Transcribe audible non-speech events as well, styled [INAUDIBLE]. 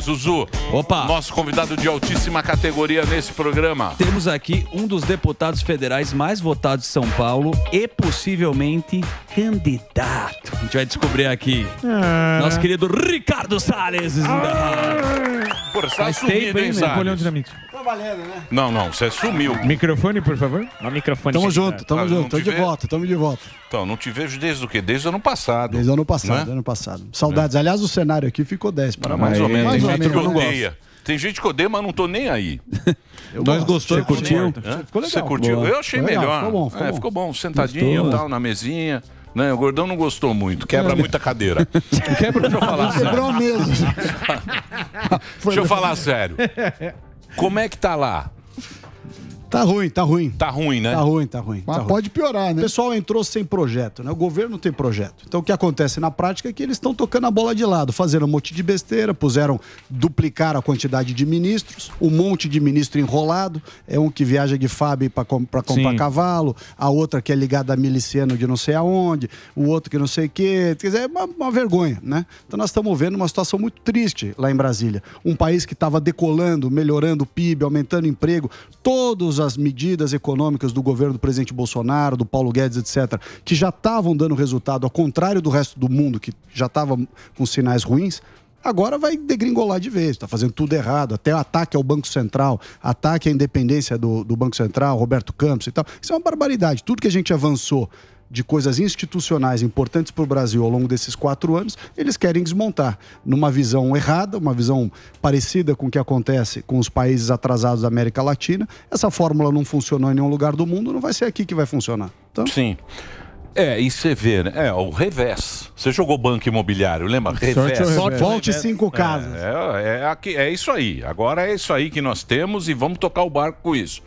Zuzu, Opa. nosso convidado de altíssima categoria nesse programa. Temos aqui um dos deputados federais mais votados de São Paulo e possivelmente candidato. A gente vai descobrir aqui. Ah. Nosso querido Ricardo Salles. Ah por você tá Faz sumido, tempo, hein, hein, Napoleão tá né? Não, não, você sumiu. Microfone, por favor. No microfone. Tamo junto, tamo Ah, junto. Tô de vê? volta, tamo de volta. Então, não te vejo desde o quê? Desde o ano passado. Desde o ano passado, Né? ano passado. Saudades. É. Aliás, o cenário aqui ficou 10. Para mais ou menos. Tem gente que odeia. Tem gente que odeia, mas não tô nem aí. [LAUGHS] Eu Nós gostamos gostou, Você curtiu? Né? Ficou legal. Você curtiu? Boa. Eu achei legal, melhor. ficou bom, ficou É, bom. Sentadinho, Gostoso. tal, na mesinha. Né? O gordão não gostou muito, quebra muita cadeira. [LAUGHS] quebra, deixa eu falar sério. [LAUGHS] Deixa eu falar sério. [LAUGHS] Como é que tá lá? Tá ruim, tá ruim. Tá ruim, né? Tá ruim, tá ruim. Mas tá pode piorar, né? O pessoal entrou sem projeto, né? O governo tem projeto. Então o que acontece na prática é que eles estão tocando a bola de lado, fazendo um monte de besteira, puseram, duplicar a quantidade de ministros, um monte de ministro enrolado. É um que viaja de Fábio para comprar Sim. cavalo, a outra que é ligada a miliciano de não sei aonde, o outro que não sei o quê. Quer dizer, é uma, uma vergonha, né? Então nós estamos vendo uma situação muito triste lá em Brasília. Um país que estava decolando, melhorando o PIB, aumentando o emprego, todos as medidas econômicas do governo do presidente Bolsonaro, do Paulo Guedes, etc., que já estavam dando resultado, ao contrário do resto do mundo, que já estava com sinais ruins, agora vai degringolar de vez, está fazendo tudo errado, até o ataque ao Banco Central, ataque à independência do, do Banco Central, Roberto Campos e tal. Isso é uma barbaridade. Tudo que a gente avançou de coisas institucionais importantes para o Brasil ao longo desses quatro anos, eles querem desmontar numa visão errada, uma visão parecida com o que acontece com os países atrasados da América Latina. Essa fórmula não funcionou em nenhum lugar do mundo, não vai ser aqui que vai funcionar. Então... Sim. É, e você vê, né? É, o revés. Você jogou banco imobiliário, lembra? Revés. revés. Volte cinco é, casas. É, é, é, aqui, é isso aí. Agora é isso aí que nós temos e vamos tocar o barco com isso.